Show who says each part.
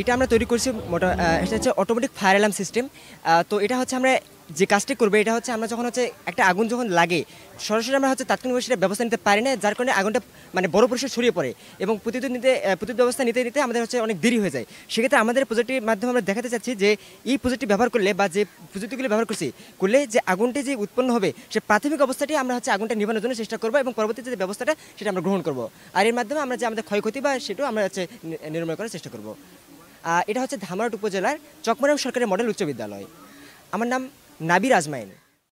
Speaker 1: এটা আমরা তৈরি করছি মোটর এটা হচ্ছে অটোমেটিক ফায়ার অ্যালার্ম সিস্টেম তো এটা হচ্ছে আমরা যে কাজটি করবে এটা হচ্ছে আমরা যখন হচ্ছে একটা আগুন যখন লাগে সরাসরি আমরা হচ্ছে তাৎক্ষণিকভাবে সেটা ব্যবস্থা নিতে পারি না যার কারণে আগুনটা মানে বড় পরিসরে ছড়িয়ে পড়ে এবং প্রতিদিন নিতে প্রতিদিন ব্যবস্থা নিতে নিতে আমাদের হচ্ছে অনেক দেরি হয়ে যায় সেক্ষেত্রে আমাদের প্রজেক্টের মাধ্যমে আমরা দেখাতে চাচ্ছি যে এই প্রজেক্টটি ব্যবহার করলে বা যে প্রযুক্তিগুলি ব্যবহার করছি করলে যে আগুনটি যে উৎপন্ন হবে সে প্রাথমিক অবস্থাটি আমরা হচ্ছে আগুনটা নিভানোর জন্য চেষ্টা করবো এবং পরবর্তীতে যে ব্যবস্থাটা সেটা আমরা গ্রহণ করবো আর এর মাধ্যমে আমরা যে আমাদের ক্ষয়ক্ষতি বা সেটাও আমরা হচ্ছে নির্মূল করার চেষ্টা করবো এটা হচ্ছে ধামারাট উপজেলার চকমারাম সরকারি মডেল উচ্চ বিদ্যালয় আমার নাম Nabi